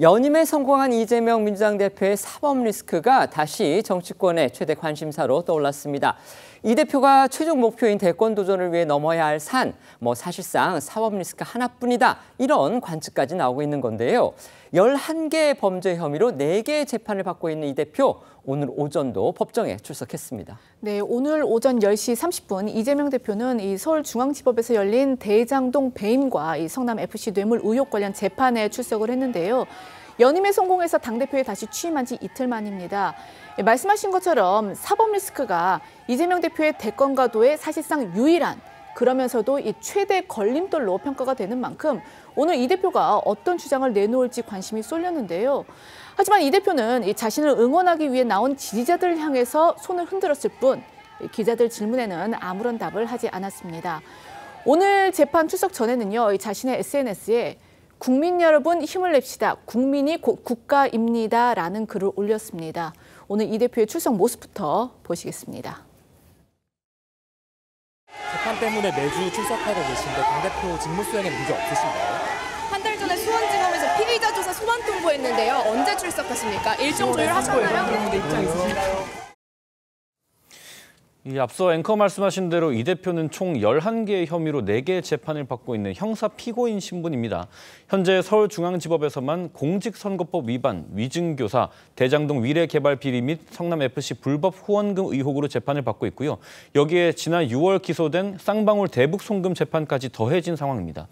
연임에 성공한 이재명 민주당 대표의 사법 리스크가 다시 정치권의 최대 관심사로 떠올랐습니다. 이 대표가 최종 목표인 대권 도전을 위해 넘어야 할 산, 뭐 사실상 사법 리스크 하나뿐이다. 이런 관측까지 나오고 있는 건데요. 11개의 범죄 혐의로 4개의 재판을 받고 있는 이 대표, 오늘 오전도 법정에 출석했습니다. 네, 오늘 오전 10시 30분 이재명 대표는 이 서울중앙지법에서 열린 대장동 배임과 이 성남FC 뇌물 의혹 관련 재판에 출석을 했는데요. 연임에 성공해서 당대표에 다시 취임한 지 이틀 만입니다. 예, 말씀하신 것처럼 사법 리스크가 이재명 대표의 대권 가도에 사실상 유일한 그러면서도 이 최대 걸림돌로 평가가 되는 만큼 오늘 이 대표가 어떤 주장을 내놓을지 관심이 쏠렸는데요. 하지만 이 대표는 이 자신을 응원하기 위해 나온 지지자들 향해서 손을 흔들었을 뿐 기자들 질문에는 아무런 답을 하지 않았습니다. 오늘 재판 출석 전에는요, 자신의 SNS에 국민 여러분 힘을 냅시다. 국민이 곧 국가입니다. 라는 글을 올렸습니다. 오늘 이 대표의 출석 모습부터 보시겠습니다. 재판 때문에 매주 출석하고 계신데 강 대표 직무 수행에 문제 없으신가요? 한달 전에 수원지검에서 피의자 조사 소환 통보했는데요. 언제 출석하십니까? 일정 조율하셨나요 이 앞서 앵커 말씀하신 대로 이 대표는 총 11개의 혐의로 4개의 재판을 받고 있는 형사 피고인 신분입니다. 현재 서울중앙지법에서만 공직선거법 위반, 위증교사, 대장동 위례개발 비리 및 성남FC 불법 후원금 의혹으로 재판을 받고 있고요. 여기에 지난 6월 기소된 쌍방울 대북송금 재판까지 더해진 상황입니다.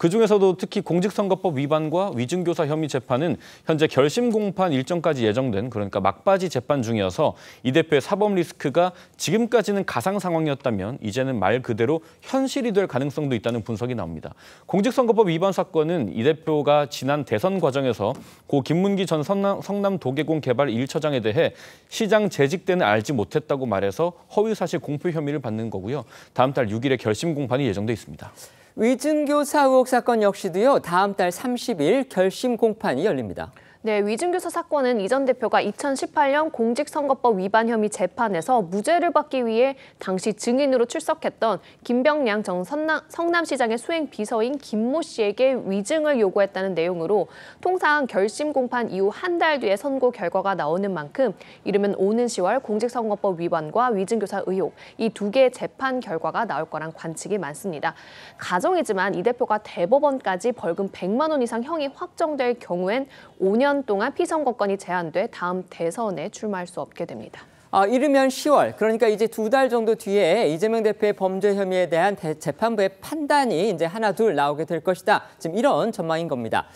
그중에서도 특히 공직선거법 위반과 위증교사 혐의 재판은 현재 결심 공판 일정까지 예정된 그러니까 막바지 재판 중이어서 이 대표의 사법 리스크가 지금까지는 가상 상황이었다면 이제는 말 그대로 현실이 될 가능성도 있다는 분석이 나옵니다. 공직선거법 위반 사건은 이 대표가 지난 대선 과정에서 고 김문기 전 성남, 성남 도계공 개발 1처장에 대해 시장 재직 때는 알지 못했다고 말해서 허위사실 공표 혐의를 받는 거고요. 다음 달 6일에 결심 공판이 예정돼 있습니다. 위증교사 의혹 사건 역시도요. 다음 달 30일 결심 공판이 열립니다. 네, 위증교사 사건은 이 전 대표가 2018년 공직선거법 위반 혐의 재판에서 무죄를 받기 위해 당시 증인으로 출석했던 김병량 전 성남, 성남시장의 수행 비서인 김모 씨에게 위증을 요구했다는 내용으로 통상 결심 공판 이후 한 달 뒤에 선고 결과가 나오는 만큼 이르면 오는 10월 공직선거법 위반과 위증교사 의혹 이 두 개의 재판 결과가 나올 거란 관측이 많습니다. 가정이지만 이 대표가 대법원까지 벌금 100만 원 이상 형이 확정될 경우엔 5년 1년 동안 피선거권이 제한돼 다음 대선에 출마할 수 없게 됩니다. 아, 이르면 10월, 그러니까 이제 두 달 정도 뒤에 이재명 대표의 범죄 혐의에 대한 대, 재판부의 판단이 이제 하나 둘 나오게 될 것이다. 지금 이런 전망인 겁니다.